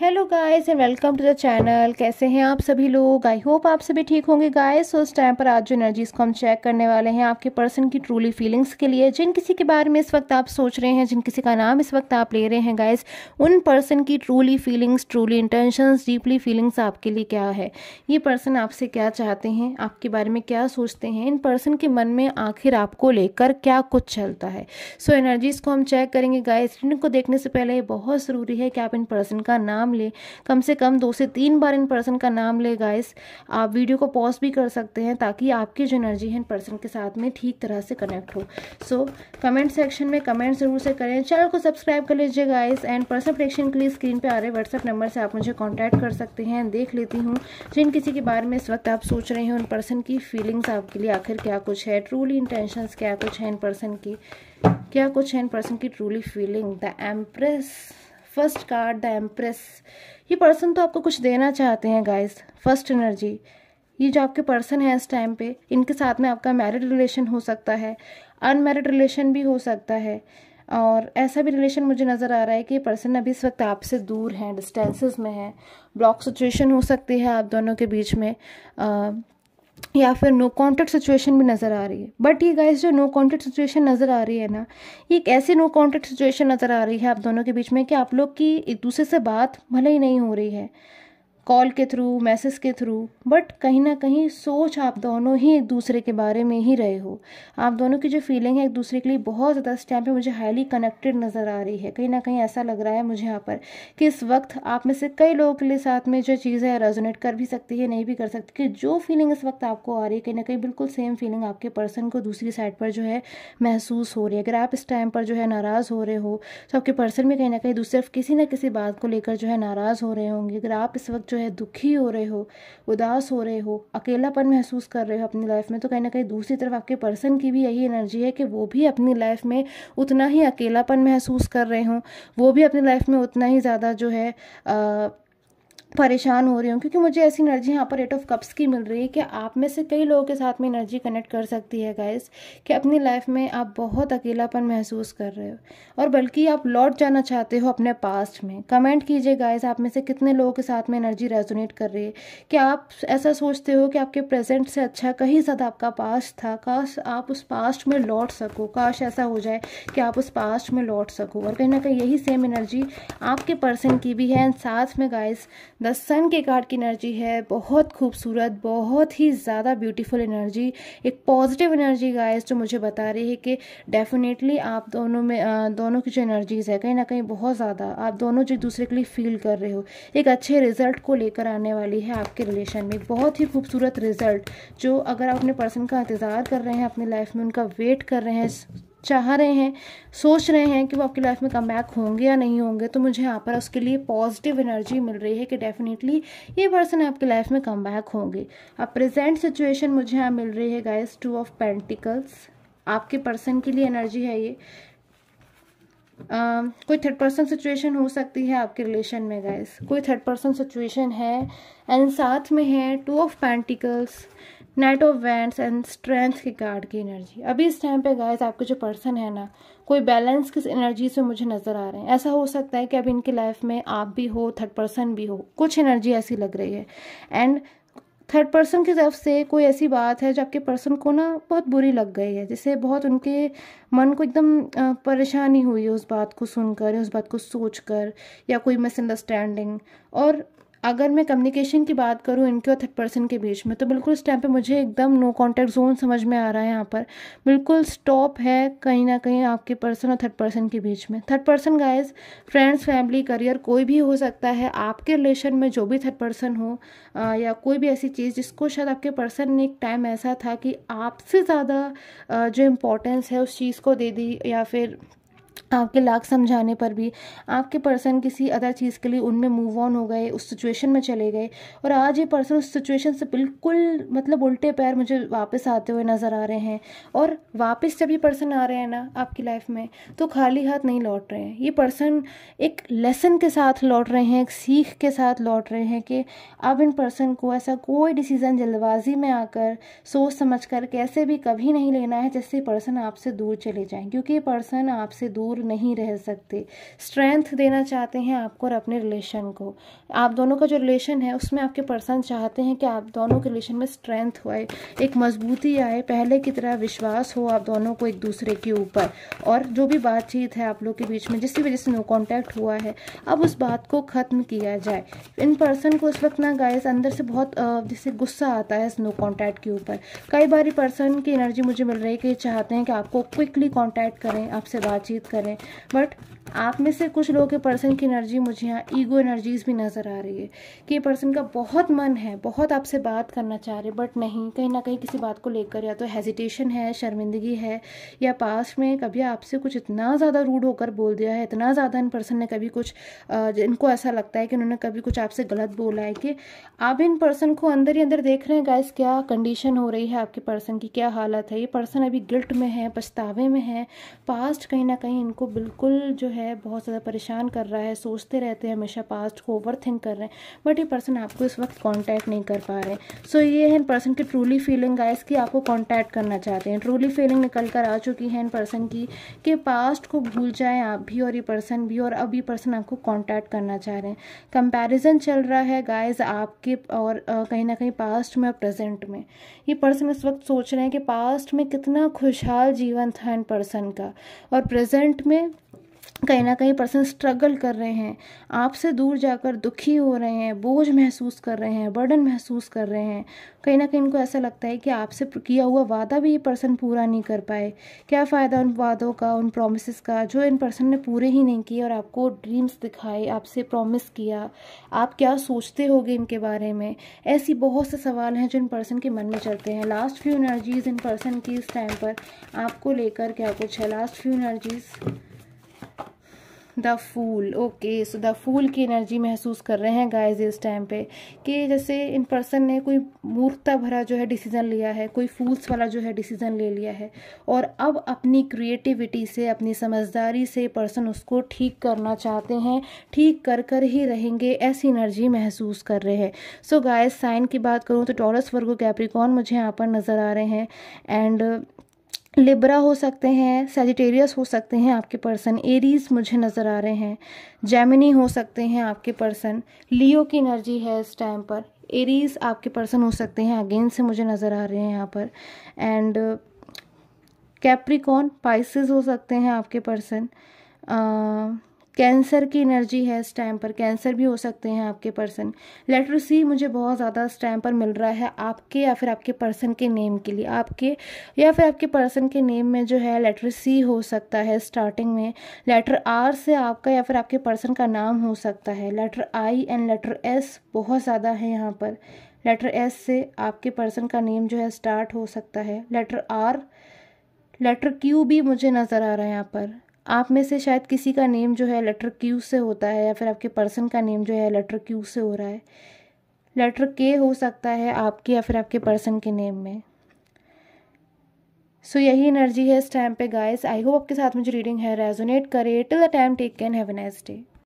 hello guys and welcome to the channel कैसे हैं आप सभी लोग आई होप आप सभी ठीक होंगे गाइस उस टाइम पर आज जो एनर्जीज को हम चेक करने वाले हैं आपके पर्सन की ट्रूली फीलिंग्स के लिए जिन किसी के बारे में इस वक्त आप सोच रहे हैं जिन किसी का नाम इस वक्त आप ले रहे हैं गाइस उन पर्सन की truly feelings truly intention deeply feelings आपके लिए क्या है ये पर्सन आपसे क्या चाहते हैं आपके बारे में क्या सोचते हैं इन पर्सन के मन में आखिर आपको लेकर क्या कुछ चलता है सो एनर्जीज़ को हम चेक करेंगे गाइस इनको देखने से पहले बहुत ज़रूरी है कि आप इन पर्सन का नाम नाम ले कम से कम दो से तीन बार इन पर्सन का नाम ले गाइस आप वीडियो को पॉज भी कर सकते हैं ताकि आपकी जो एनर्जी है इन पर्सन के साथ में ठीक तरह से कनेक्ट हो सो कमेंट सेक्शन में कमेंट ज़रूर से करें चैनल को सब्सक्राइब कर लीजिए गाइस एंड पर्सनल प्रेक्शन के लिए स्क्रीन पर आ रहे व्हाट्सअप नंबर से आप मुझे कॉन्टैक्ट कर सकते हैं देख लेती हूँ जिन किसी के बारे में इस वक्त आप सोच रहे हैं उन पर्सन की फीलिंग्स आपके लिए आखिर क्या कुछ है ट्रूली इंटेंशन क्या कुछ है इन पर्सन की क्या कुछ है इन पर्सन की truly feeling the Empress first card the Empress ये पर्सन तो आपको कुछ देना चाहते हैं गाइस फर्स्ट एनर्जी ये जो आपके पर्सन हैं इस टाइम पे इनके साथ में आपका मैरिड रिलेशन हो सकता है अनमेरिड रिलेशन भी हो सकता है और ऐसा भी रिलेशन मुझे नज़र आ रहा है कि ये पर्सन अभी इस वक्त आपसे दूर हैं डिस्टेंसेस में हैं ब्लॉक सिचुएशन हो सकती है आप दोनों के बीच में आ, या फिर नो कॉन्टैक्ट सिचुएशन भी नज़र आ रही है बट ये गाइस जो नो कॉन्टैक्ट सिचुएशन नज़र आ रही है ना ये एक ऐसी नो कॉन्टैक्ट सिचुएशन नज़र आ रही है आप दोनों के बीच में कि आप लोग की एक दूसरे से बात भले ही नहीं हो रही है कॉल के थ्रू मैसेज के थ्रू बट कहीं ना कहीं सोच आप दोनों ही एक दूसरे के बारे में ही रहे हो आप दोनों की जो फीलिंग है एक दूसरे के लिए बहुत ज़्यादा इस टाइम पर मुझे हाईली कनेक्टेड नज़र आ रही है कहीं ना कहीं ऐसा लग रहा है मुझे यहाँ पर कि इस वक्त आप में से कई लोगों के लिए साथ में जो चीज़ है रेजोनेट कर भी सकती है नहीं भी कर सकती कि जो फीलिंग इस वक्त आपको आ रही है कहीं ना कहीं बिल्कुल सेम फीलिंग आपके पर्सन को दूसरी साइड पर जो है महसूस हो रही है अगर आप इस टाइम पर जो है नाराज़ हो रहे हो तो आपके पर्सन में कहीं ना कहीं दूसरे किसी ना किसी बात को लेकर जो है नाराज़ हो रहे होंगे अगर आप इस वक्त जो है दुखी हो रहे हो उदास हो रहे हो अकेलापन महसूस कर रहे हो अपनी लाइफ में तो कहीं ना कहीं दूसरी तरफ आपके पर्सन की भी यही एनर्जी है कि वो भी अपनी लाइफ में उतना ही अकेलापन महसूस कर रहे हों वो भी अपनी लाइफ में उतना ही ज़्यादा जो है आ, परेशान हो रही हूँ क्योंकि मुझे ऐसी एनर्जी यहाँ पर एट ऑफ कप्स की मिल रही है कि आप में से कई लोगों के साथ में एनर्जी कनेक्ट कर सकती है गाइस कि अपनी लाइफ में आप बहुत अकेलापन महसूस कर रहे हो और बल्कि आप लौट जाना चाहते हो अपने पास्ट में कमेंट कीजिए गाइस आप में से कितने लोगों के साथ में एनर्जी रेजोनेट कर रही है कि आप ऐसा सोचते हो कि आपके प्रेजेंट से अच्छा कहीं ज़्यादा आपका पास्ट था काश आप उस पास्ट में लौट सको काश ऐसा हो जाए कि आप उस पास्ट में लौट सको और कहीं ना कहीं यही सेम एनर्जी आपके पर्सन की भी है एंड साथ में गाइस द सन के कार्ड की एनर्जी है बहुत खूबसूरत बहुत ही ज़्यादा ब्यूटीफुल एनर्जी एक पॉजिटिव एनर्जी गाइस जो मुझे बता रही है कि डेफिनेटली आप दोनों में दोनों की जो एनर्जीज़ है कहीं ना कहीं बहुत ज़्यादा आप दोनों जो दूसरे के लिए फील कर रहे हो एक अच्छे रिजल्ट को लेकर आने वाली है आपके रिलेशन में बहुत ही खूबसूरत रिजल्ट जो अगर आप अपने पर्सन का इंतज़ार कर रहे हैं अपनी लाइफ में उनका वेट कर रहे हैं चाह रहे हैं सोच रहे हैं कि वो आपकी लाइफ में कम बैक होंगे या नहीं होंगे तो मुझे यहाँ पर उसके लिए पॉजिटिव एनर्जी मिल रही है कि डेफिनेटली ये पर्सन आपकी लाइफ में कम बैक होंगे अब प्रेजेंट सिचुएशन मुझे यहाँ मिल रही है गाइस टू ऑफ पेंटिकल्स आपके पर्सन के लिए एनर्जी है ये आ, कोई थर्ड पर्सन सिचुएशन हो सकती है आपके रिलेशन में गाइस कोई थर्ड पर्सन सिचुएशन है एंड साथ में है two of pentacles knight of wands and strength के गार्ड की एनर्जी अभी इस टाइम पे गाइस आपके जो पर्सन है ना कोई बैलेंस किस एनर्जी से मुझे नज़र आ रहे हैं ऐसा हो सकता है कि अभी इनकी लाइफ में आप भी हो थर्ड पर्सन भी हो कुछ एनर्जी ऐसी लग रही है एंड थर्ड पर्सन की तरफ से कोई ऐसी बात है जो आपके पर्सन को ना बहुत बुरी लग गई है जिससे बहुत उनके मन को एकदम परेशानी हुई है उस बात को सुनकर या उस बात को सोचकर या कोई मिसअंडरस्टैंडिंग और अगर मैं कम्युनिकेशन की बात करूँ इनके और थर्ड पर्सन के बीच में तो बिल्कुल उस टाइम पे मुझे एकदम नो कॉन्टैक्ट जोन समझ में आ रहा है यहाँ पर बिल्कुल स्टॉप है कहीं ना कहीं आपके पर्सन और थर्ड पर्सन के बीच में third person guys friends family career कोई भी हो सकता है आपके रिलेशन में जो भी थर्ड पर्सन हो आ, या कोई भी ऐसी चीज़ जिसको शायद आपके पर्सन ने एक टाइम ऐसा था कि आपसे ज़्यादा जो इम्पोर्टेंस है उस चीज़ को दे दी या फिर आपके लाख समझाने पर भी आपके पर्सन किसी अदर चीज़ के लिए उनमें मूव ऑन हो गए उस सिचुएशन में चले गए और आज ये पर्सन उस सिचुएशन से बिल्कुल मतलब उल्टे पैर मुझे वापस आते हुए नज़र आ रहे हैं और वापस जब ये पर्सन आ रहे हैं ना आपकी लाइफ में तो खाली हाथ नहीं लौट रहे हैं ये पर्सन एक लेसन के साथ लौट रहे हैं एक सीख के साथ लौट रहे हैं कि अब इन पर्सन को ऐसा कोई डिसीज़न जल्दबाजी में आकर सोच समझ कर कैसे भी कभी नहीं लेना है जैसे पर्सन आपसे दूर चले जाएँ क्योंकि ये पर्सन आपसे दूर दूर नहीं रह सकते स्ट्रेंथ देना चाहते हैं आपको और अपने रिलेशन को आप दोनों का जो रिलेशन है उसमें आपके पर्सन चाहते हैं कि आप दोनों के रिलेशन में स्ट्रेंथ हो एक मजबूती आए पहले की तरह विश्वास हो आप दोनों को एक दूसरे के ऊपर और जो भी बातचीत है आप लोग के बीच में जिसकी वजह से नो कॉन्टैक्ट हुआ है अब उस बात को ख़त्म किया जाए इन पर्सन को उस वक्त ना गाइस अंदर से बहुत जैसे गुस्सा आता है इस नो कॉन्टैक्ट के ऊपर कई बार पर्सन की एनर्जी मुझे मिल रही है कि चाहते हैं कि आपको क्विकली कॉन्टैक्ट करें आपसे बातचीत करें करें बट आप में से कुछ लोगों के पर्सन की एनर्जी मुझे यहाँ ईगो एनर्जीज भी नज़र आ रही है कि ये पर्सन का बहुत मन है बहुत आपसे बात करना चाह रहे बट नहीं कहीं ना कहीं किसी बात को लेकर या तो हेजिटेशन है शर्मिंदगी है या पास्ट में कभी आपसे कुछ इतना ज़्यादा रूड होकर बोल दिया है इतना ज़्यादा इन पर्सन ने कभी कुछ इनको ऐसा लगता है कि उन्होंने कभी कुछ आपसे गलत बोला है कि आप इन पर्सन को अंदर ही अंदर देख रहे हैं गाइस क्या कंडीशन हो रही है आपके पर्सन की क्या हालत है ये पर्सन अभी गिल्ट में है पछतावे में है पास्ट कहीं ना कहीं इनको बिल्कुल जो है है बहुत ज़्यादा परेशान कर रहा है सोचते रहते हैं हमेशा पास्ट को ओवर थिंक कर रहे हैं बट ये पर्सन आपको इस वक्त कॉन्टैक्ट नहीं कर पा रहे सो so, ये है इन पर्सन की ट्रूली फीलिंग गाइस कि आपको कॉन्टैक्ट करना चाहते हैं ट्रूली फीलिंग निकल कर आ चुकी है इन पर्सन की कि पास्ट को भूल जाएँ आप भी और ये पर्सन भी और अब ये पर्सन आपको कॉन्टैक्ट करना चाह रहे हैं कंपेरिजन चल रहा है गाइज आपके और कहीं ना कहीं पास्ट में और प्रेजेंट में ये पर्सन इस वक्त सोच रहे हैं कि पास्ट में कितना खुशहाल जीवन था इन पर्सन का और प्रेजेंट में कहीं ना कहीं पर्सन स्ट्रगल कर रहे हैं आपसे दूर जाकर दुखी हो रहे हैं बोझ महसूस कर रहे हैं बर्डन महसूस कर रहे हैं कहीं ना कहीं इनको ऐसा लगता है कि आपसे किया हुआ वादा भी ये पर्सन पूरा नहीं कर पाए क्या फ़ायदा उन वादों का उन प्रोमिस का जो इन पर्सन ने पूरे ही नहीं किए और आपको ड्रीम्स दिखाए आपसे प्रोमिस किया आप क्या सोचते हो इनके बारे में ऐसी बहुत से सवाल हैं जो इन पर्सन के मन में चलते हैं last few energies in person की इस टाइम पर आपको लेकर क्या कुछ है last few energies the fool okay so the fool की एनर्जी महसूस कर रहे हैं गाइस इस टाइम पे कि जैसे इन पर्सन ने कोई मूर्खता भरा जो है डिसीज़न लिया है कोई फूल्स वाला जो है डिसीज़न ले लिया है और अब अपनी क्रिएटिविटी से अपनी समझदारी से पर्सन उसको ठीक करना चाहते हैं ठीक कर कर ही रहेंगे ऐसी एनर्जी महसूस कर रहे हैं सो गाइस साइन की बात करूँ तो टॉरस वर्गो कैप्रिकॉन मुझे यहाँ पर नज़र आ रहे हैं एंड लिब्रा हो सकते हैं सेजिटेरियस हो सकते हैं आपके पर्सन एरीज मुझे नज़र आ रहे हैं जेमिनी हो सकते हैं आपके पर्सन लियो की एनर्जी है इस टाइम पर एरीज आपके पर्सन हो सकते हैं अगेन से मुझे नज़र आ रहे हैं यहाँ पर एंड कैप्रिकॉन पाइसिस हो सकते हैं आपके पर्सन कैंसर की एनर्जी है इस टाइम पर कैंसर भी हो सकते हैं आपके पर्सन लेटर सी मुझे बहुत ज़्यादा इस टाइम पर मिल रहा है आपके या फिर आपके पर्सन के नेम के लिए आपके या फिर आपके पर्सन के नेम में जो है लेटर सी हो सकता है स्टार्टिंग में लेटर आर से आपका या फिर आपके पर्सन का नाम हो सकता है letter I and letter S बहुत ज़्यादा है यहाँ पर लेटर एस से आपके पर्सन का नेम जो है स्टार्ट हो सकता है लेटर आर लेटर क्यू भी मुझे नज़र आ रहा है यहाँ पर आप में से शायद किसी का नेम जो है लेटर क्यू से होता है या फिर आपके पर्सन का नेम जो है लेटर क्यू से हो रहा है लेटर के हो सकता है आपके या फिर आपके पर्सन के नेम में सो so, यही एनर्जी है इस टाइम पे गाइस आई होप आपके साथ मुझे रीडिंग है रेजोनेट करे till the time take can have a nice day